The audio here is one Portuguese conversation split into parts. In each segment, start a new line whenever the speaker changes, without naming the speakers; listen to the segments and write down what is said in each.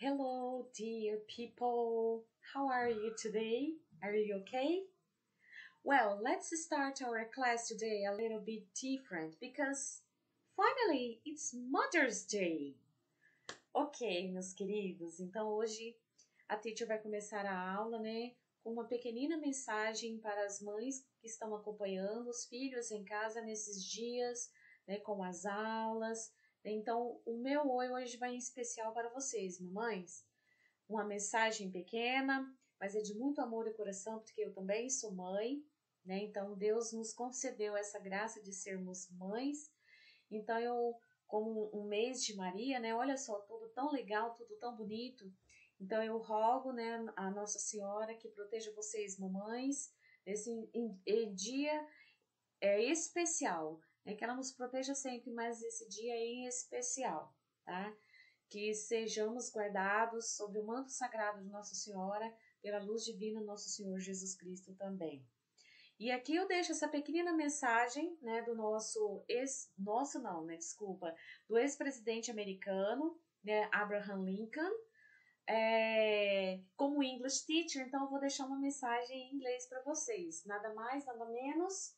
Hello, dear people. How are you today? Are you okay? Well, let's start our class today a little bit different because finally it's Mother's Day. Ok, meus queridos, então hoje a teacher vai começar a aula, né? Com uma pequenina mensagem para as mães que estão acompanhando os filhos em casa nesses dias, né? Com as aulas então, o meu oi hoje vai em especial para vocês, mamães. Uma mensagem pequena, mas é de muito amor e coração, porque eu também sou mãe, né? Então, Deus nos concedeu essa graça de sermos mães. Então, eu, como um mês de Maria, né? Olha só, tudo tão legal, tudo tão bonito. Então, eu rogo, né, a Nossa Senhora que proteja vocês, mamães, nesse dia é, especial é que ela nos proteja sempre, mas esse dia é em especial, tá? Que sejamos guardados sobre o manto sagrado de Nossa Senhora, pela luz divina Nosso Senhor Jesus Cristo também. E aqui eu deixo essa pequenina mensagem, né, do nosso ex, nosso não, né, desculpa, do ex-presidente americano, né, Abraham Lincoln, é, como English teacher, então eu vou deixar uma mensagem em inglês para vocês. Nada mais, nada menos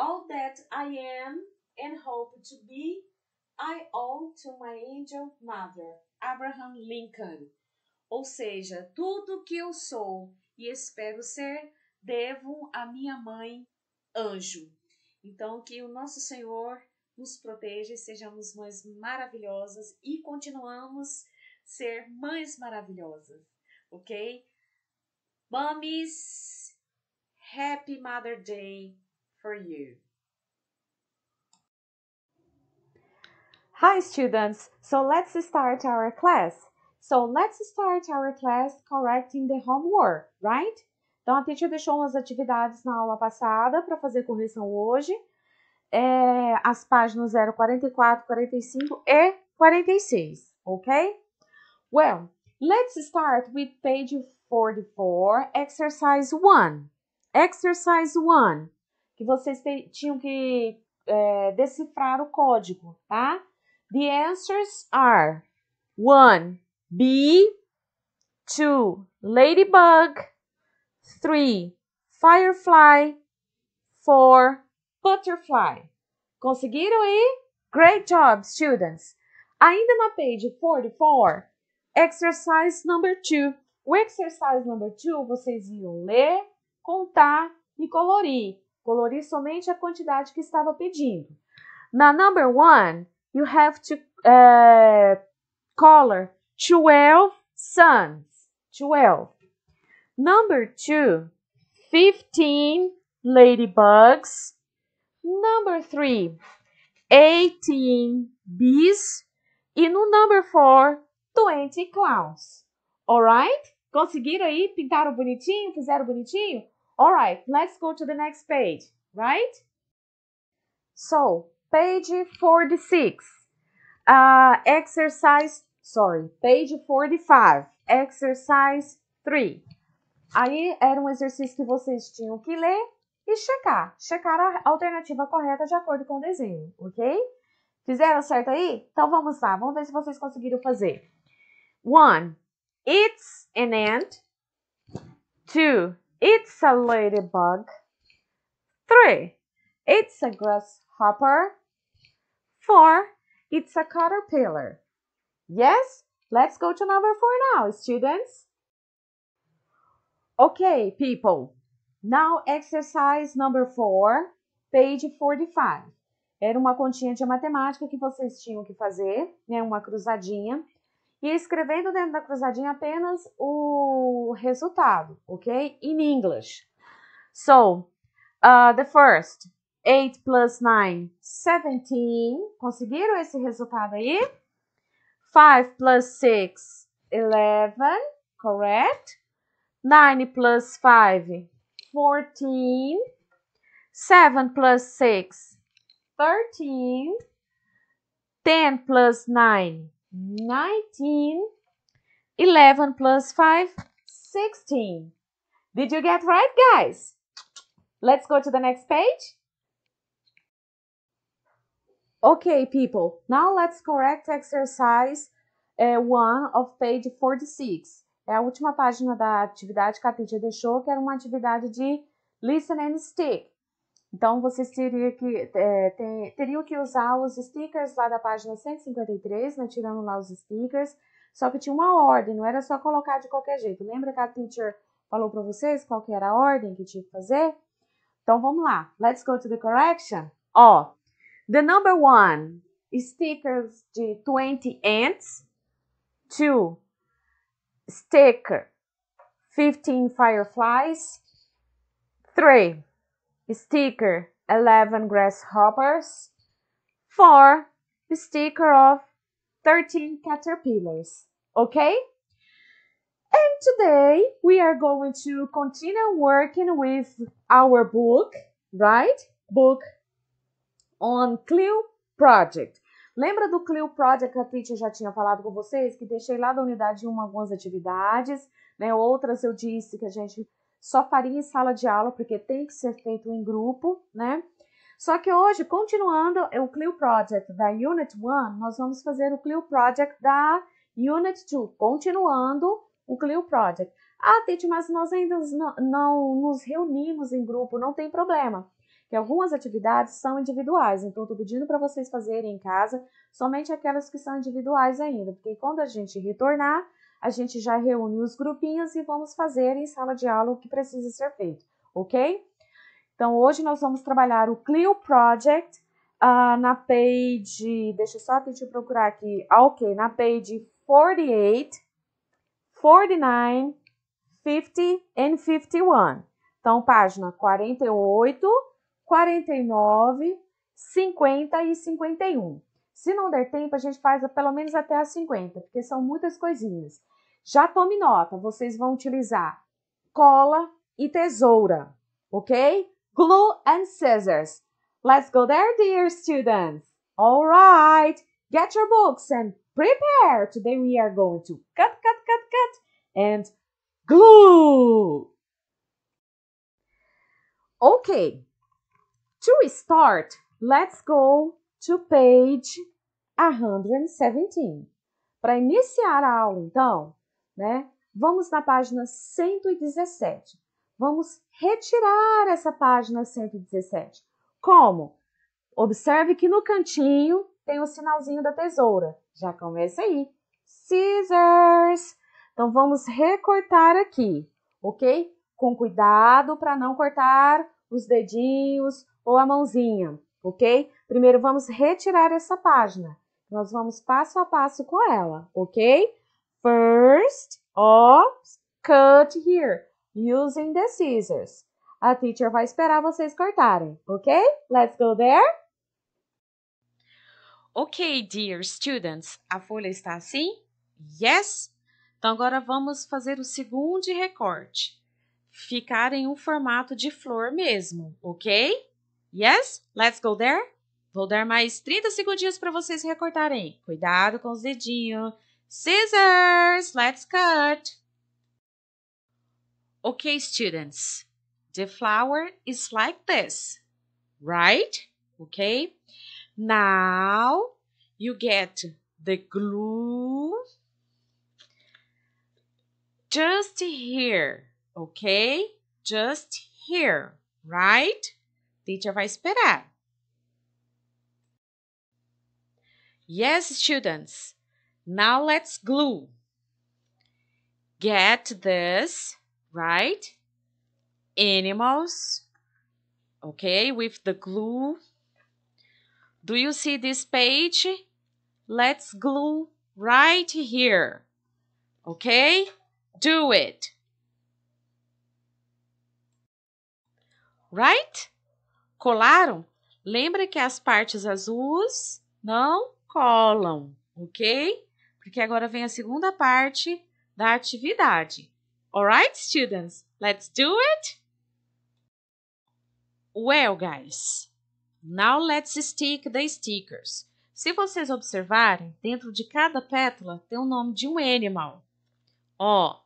All that I am and hope to be, I owe to my angel mother, Abraham Lincoln. Ou seja, tudo que eu sou e espero ser, devo à minha mãe, anjo. Então, que o nosso Senhor nos proteja e sejamos mães maravilhosas e continuamos ser mães maravilhosas, ok? Mummies, Happy Mother Day! for you. Hi, students. So let's start our class. So let's start our class correcting the homework, right? Então, a teacher deixou umas atividades na aula passada para fazer correção hoje. É, as páginas eram 44, 45 e 46, ok? Well, let's start with page 44, exercise 1. Exercise 1 que vocês te, tinham que é, decifrar o código, tá? The answers are 1. B 2. Ladybug 3. Firefly 4. Butterfly. Conseguiram aí? Great job, students! Ainda na page 44, exercise number 2. O exercise number 2 vocês iam ler, contar e colorir. Colori somente a quantidade que estava pedindo. Na number one, you have to uh, color 12 suns. 12. Number two, 15 ladybugs. Number three, 18 bees. E no number four, 20 clowns. Alright? Conseguiram aí? Pintaram bonitinho? Fizeram bonitinho? All right, let's go to the next page, right? So, page 46, uh, exercise, sorry, page 45, exercise 3. Aí era um exercício que vocês tinham que ler e checar. Checar a alternativa correta de acordo com o desenho, ok? Fizeram certo aí? Então vamos lá, vamos ver se vocês conseguiram fazer. One, it's an ant. Two, It's a ladybug. 3. It's a grasshopper. 4. It's a caterpillar. Yes, let's go to number 4 now, students. Okay, people. Now exercise number 4, page 45. Era uma continha de matemática que vocês tinham que fazer, né, uma cruzadinha e escrevendo dentro da cruzadinha apenas o resultado, ok? In English. So, uh, the first, 8 plus 9, 17. Conseguiram esse resultado aí? 5 plus 6, 11, correct? 9 plus 5, 14. 7 plus 6, 13. 10 plus 9, 19. 11 plus 5, 16. Did you get right, guys? Let's go to the next page. Okay, people, now let's correct exercise uh, eh, 1 of page 46. É a última página da atividade que a teacher deixou, que era uma atividade de listen and stick. Então, vocês teriam que, é, ter, teriam que usar os stickers lá da página 153, né, tirando lá os stickers, só que tinha uma ordem, não era só colocar de qualquer jeito. Lembra que a teacher falou para vocês qual que era a ordem que tinha que fazer? Então, vamos lá. Let's go to the correction. Ó, the number one, stickers de 20 ants. Two, sticker 15 fireflies. Three, sticker 11 grasshoppers for sticker of 13 caterpillars. Okay? And today we are going to continue working with our book, right? Book on Clio Project. Lembra do Clio Project que a Teacher já tinha falado com vocês? Que deixei lá da unidade 1 algumas atividades, né? Outras eu disse que a gente só faria em sala de aula, porque tem que ser feito em grupo, né? Só que hoje, continuando é o Clio Project da Unit 1, nós vamos fazer o Clio Project da Unit 2, continuando o Clio Project. Ah, Titi, mas nós ainda não, não nos reunimos em grupo, não tem problema. Que algumas atividades são individuais, então estou pedindo para vocês fazerem em casa somente aquelas que são individuais ainda, porque quando a gente retornar, a gente já reúne os grupinhos e vamos fazer em sala de aula o que precisa ser feito, ok? Então, hoje nós vamos trabalhar o Clio Project uh, na page, deixa eu só tentar procurar aqui, ah, ok, na page 48, 49, 50 and 51. Então, página 48, 49, 50 e 51. Se não der tempo, a gente faz pelo menos até as 50, porque são muitas coisinhas. Já tome nota, vocês vão utilizar cola e tesoura, ok? Glue and scissors. Let's go there, dear students. All right, get your books and prepare. Today we are going to cut, cut, cut, cut and glue. Okay, to start, let's go to page 117. Para iniciar a aula, então, né, vamos na página 117. Vamos retirar essa página 117. Como? Observe que no cantinho tem o sinalzinho da tesoura. Já começa aí. Scissors! Então, vamos recortar aqui, ok? Com cuidado para não cortar os dedinhos ou a mãozinha, ok? Primeiro vamos retirar essa página. Nós vamos passo a passo com ela, ok? First, ops, cut here, using the scissors. A teacher vai esperar vocês cortarem, ok? Let's go there. Ok, dear students, a folha está assim? Yes? Então agora vamos fazer o segundo recorte. Ficar em um formato de flor mesmo, ok? Yes? Let's go there. Vou dar mais 30 segundinhos para vocês recortarem. Cuidado com os dedinhos. Scissors, let's cut. Okay, students. The flower is like this, right? Okay. Now you get the glue just here, okay? Just here, right? Teacher vai esperar. Yes, students. Now let's glue. Get this, right? Animals. Okay, with the glue. Do you see this page? Let's glue right here. Okay? Do it. Right? Colaram? Lembra que as partes azuis não colam, ok? Porque agora vem a segunda parte da atividade. Alright, students? Let's do it? Well, guys, now let's stick the stickers. Se vocês observarem, dentro de cada pétala tem o nome de um animal. Ó,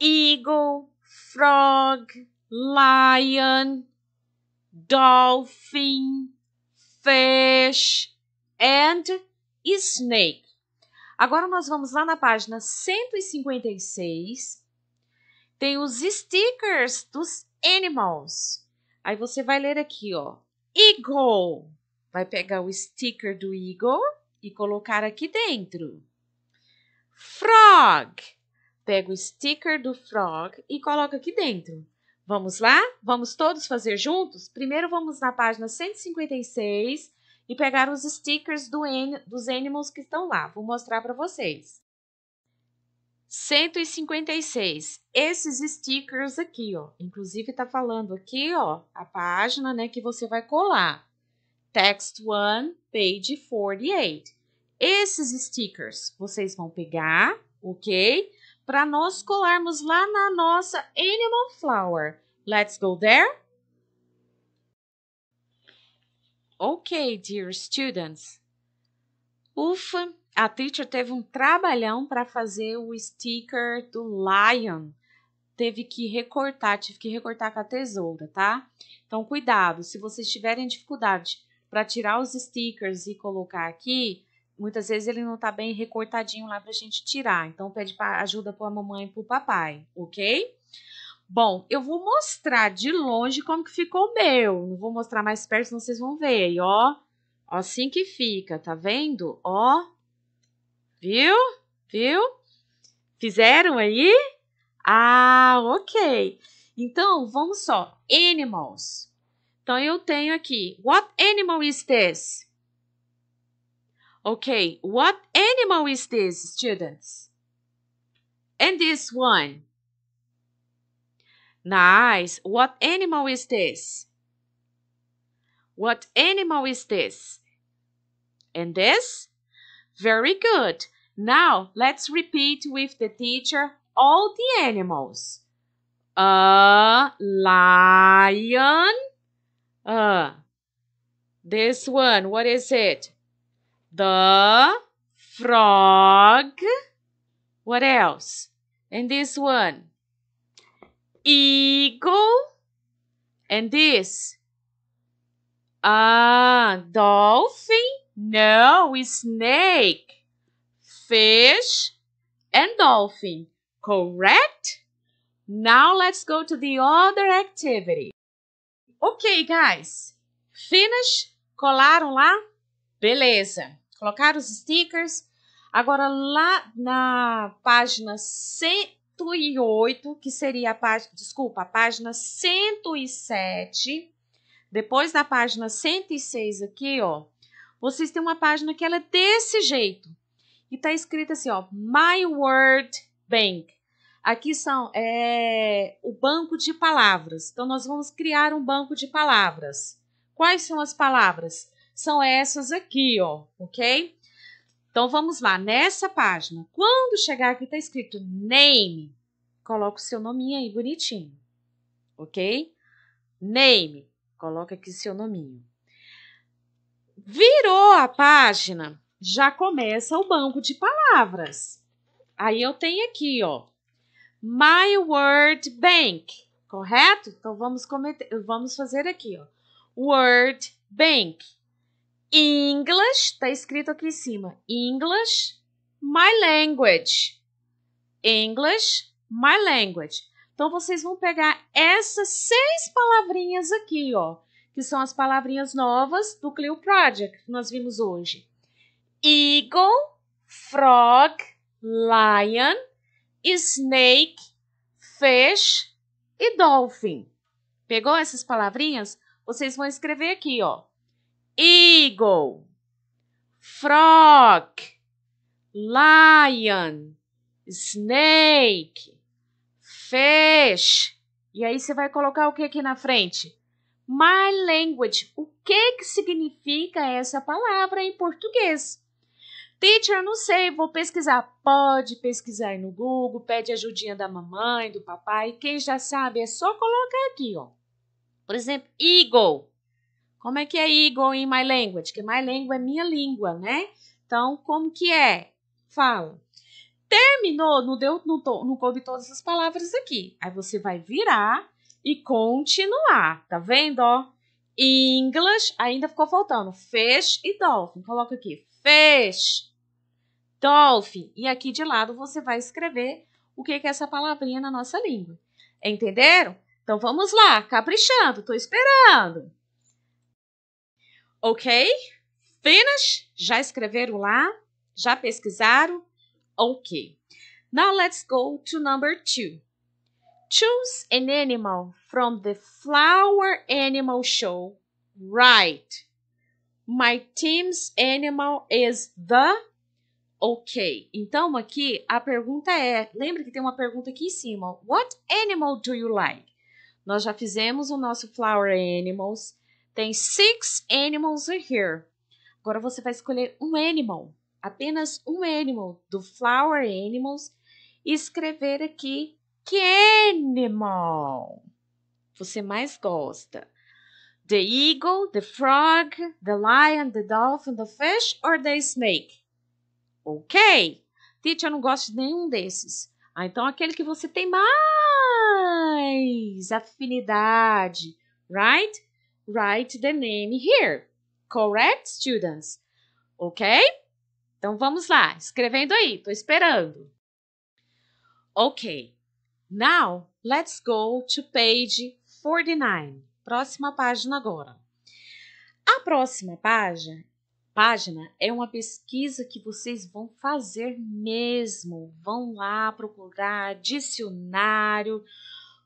eagle, frog, lion, dolphin, fish, and snake. Agora nós vamos lá na página 156. Tem os stickers dos animals. Aí você vai ler aqui, ó. Eagle. Vai pegar o sticker do eagle e colocar aqui dentro. Frog. Pega o sticker do frog e coloca aqui dentro. Vamos lá? Vamos todos fazer juntos? Primeiro vamos na página 156 e pegar os stickers do en dos Animals que estão lá. Vou mostrar para vocês. 156. Esses stickers aqui, ó. Inclusive, tá falando aqui, ó, a página, né, que você vai colar. Text 1, page 48. Esses stickers vocês vão pegar, ok? Para nós colarmos lá na nossa Animal Flower. Let's go there. Ok, dear students. Ufa, a teacher teve um trabalhão para fazer o sticker do Lion. Teve que recortar, tive que recortar com a tesoura, tá? Então, cuidado, se vocês tiverem dificuldade para tirar os stickers e colocar aqui, muitas vezes ele não está bem recortadinho lá para a gente tirar. Então, pede ajuda para a mamãe e para o papai, ok? Bom, eu vou mostrar de longe como que ficou o meu. Não vou mostrar mais perto, senão vocês vão ver. aí, ó, ó, assim que fica, tá vendo? Ó, viu? Viu? Fizeram aí? Ah, ok. Então, vamos só. Animals. Então, eu tenho aqui. What animal is this? Ok. What animal is this, students? And this one? Nice. What animal is this? What animal is this? And this? Very good. Now let's repeat with the teacher all the animals. A lion. Uh, this one, what is it? The frog. What else? And this one? eagle and this? Ah, dolphin? No, snake. Fish and dolphin, correct? Now let's go to the other activity. Okay, guys. Finish? Colaram lá? Beleza. Colocaram os stickers. Agora lá na página 100, 108, que seria a página, desculpa, a página 107. Depois da página 106 aqui, ó, vocês têm uma página que ela é desse jeito. E tá escrito assim, ó, My Word Bank. Aqui são é, o banco de palavras. Então, nós vamos criar um banco de palavras. Quais são as palavras? São essas aqui, ó, ok? Então vamos lá, nessa página, quando chegar aqui tá escrito name, coloca o seu nominho aí bonitinho, ok? Name, coloca aqui seu nominho. Virou a página, já começa o banco de palavras. Aí eu tenho aqui, ó, My Word Bank, correto? Então vamos, cometer, vamos fazer aqui, ó, Word Bank. English, tá escrito aqui em cima. English, my language. English, my language. Então, vocês vão pegar essas seis palavrinhas aqui, ó. Que são as palavrinhas novas do Clio Project, que nós vimos hoje. Eagle, frog, lion, snake, fish e dolphin. Pegou essas palavrinhas? Vocês vão escrever aqui, ó. E eagle, frog, lion, snake, fish. E aí você vai colocar o que aqui na frente? My language. O que que significa essa palavra em português? Teacher, não sei, vou pesquisar. Pode pesquisar no Google, pede ajudinha da mamãe, do papai. Quem já sabe é só colocar aqui, ó. Por exemplo, eagle. Como é que é eagle in my language? Que my language é minha língua, né? Então, como que é? Fala. Terminou, não deu, não, não coube todas as palavras aqui. Aí você vai virar e continuar, tá vendo, ó? English, ainda ficou faltando fish e dolphin. Coloca aqui fish, dolphin. E aqui de lado você vai escrever o que é essa palavrinha na nossa língua. Entenderam? Então vamos lá, caprichando, tô esperando ok? Finish? Já escreveram lá? Já pesquisaram? Ok. Now let's go to number two. Choose an animal from the flower animal show. Right. My team's animal is the. Ok. Então aqui a pergunta é: lembra que tem uma pergunta aqui em cima. What animal do you like? Nós já fizemos o nosso flower animals. Tem six animals in here. Agora você vai escolher um animal, apenas um animal do flower animals e escrever aqui que animal você mais gosta. The eagle, the frog, the lion, the dolphin, the fish or the snake? Ok. Teacher, eu não gosto de nenhum desses. Ah, então aquele que você tem mais afinidade, right? Write the name here. Correct, students? Ok? Então vamos lá, escrevendo aí, estou esperando. Ok. Now, let's go to page 49. Próxima página agora. A próxima página, página é uma pesquisa que vocês vão fazer mesmo. Vão lá procurar dicionário,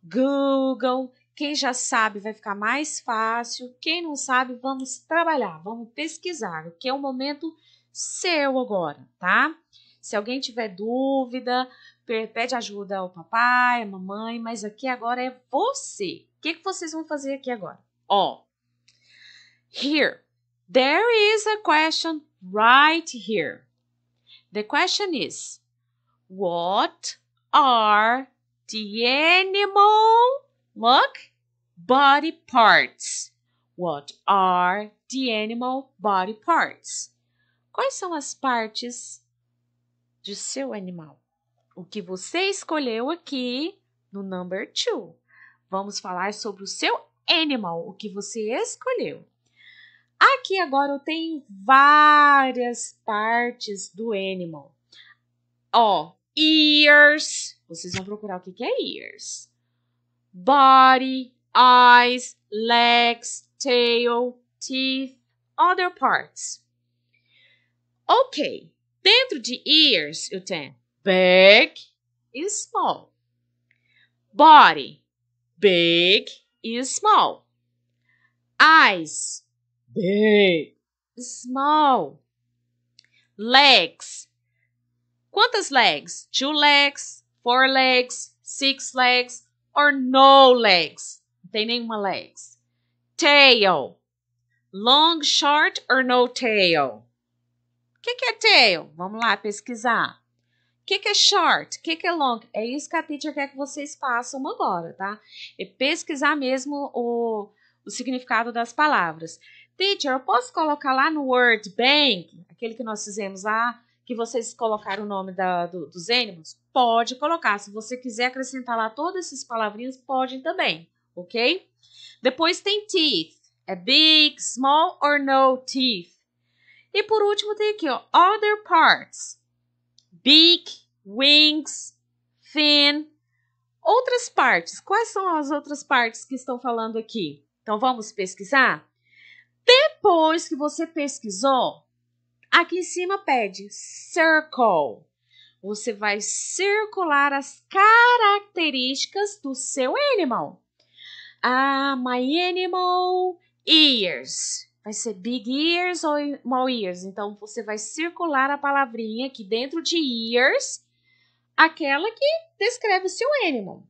Google quem já sabe vai ficar mais fácil. Quem não sabe, vamos trabalhar, vamos pesquisar, que é o momento seu agora, tá? Se alguém tiver dúvida, pede ajuda ao papai, à mamãe, mas aqui agora é você. O que, que vocês vão fazer aqui agora? Ó, here, there is a question right here. The question is, what are the animals? Look, body parts. What are the animal body parts? Quais são as partes de seu animal? O que você escolheu aqui no number two. Vamos falar sobre o seu animal, o que você escolheu. Aqui agora eu tenho várias partes do animal. Ó, ears. Vocês vão procurar o que é ears body, eyes, legs, tail, teeth, other parts. Ok, dentro de ears eu tenho big e small. Body, big e small. Eyes, big, small. Legs, quantas legs? Two legs, four legs, six legs, or no legs? Não tem nenhuma legs. Tail. Long, short or no tail? O que, que é tail? Vamos lá pesquisar. O que, que é short? O que, que é long? É isso que a teacher quer que vocês façam agora, tá? É pesquisar mesmo o, o significado das palavras. Teacher, eu posso colocar lá no Word Bank, aquele que nós fizemos lá que vocês colocaram o nome da, do, dos ânimos, pode colocar. Se você quiser acrescentar lá todas essas palavrinhas, pode também, ok? Depois tem teeth. É big, small or no teeth. E por último tem aqui, ó, other parts. Big, wings, fin. Outras partes. Quais são as outras partes que estão falando aqui? Então vamos pesquisar? Depois que você pesquisou, Aqui em cima pede circle. Você vai circular as características do seu animal. Ah, my animal ears. Vai ser big ears ou small ears. Então, você vai circular a palavrinha aqui dentro de ears, aquela que descreve o seu animal.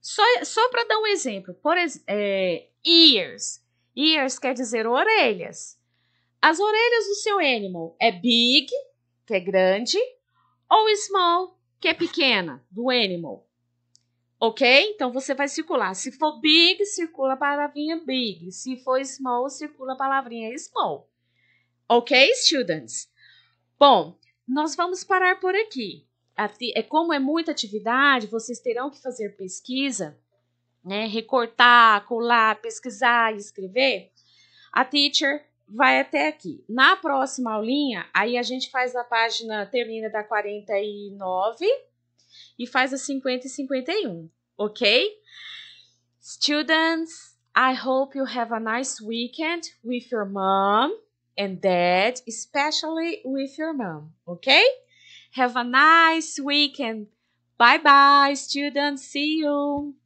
Só, só para dar um exemplo, por é, ears. Ears quer dizer orelhas. As orelhas do seu animal é big, que é grande, ou small, que é pequena, do animal. Ok? Então você vai circular. Se for big, circula a palavrinha big. Se for small, circula a palavrinha small. Ok, students? Bom, nós vamos parar por aqui. É, como é muita atividade, vocês terão que fazer pesquisa, né? recortar, colar, pesquisar, escrever. A teacher vai até aqui. Na próxima aulinha, aí a gente faz a página, termina da 49 e faz a 50 e 51, ok? Students, I hope you have a nice weekend with your mom and dad, especially with your mom, ok? Have a nice weekend. Bye bye, students. See you.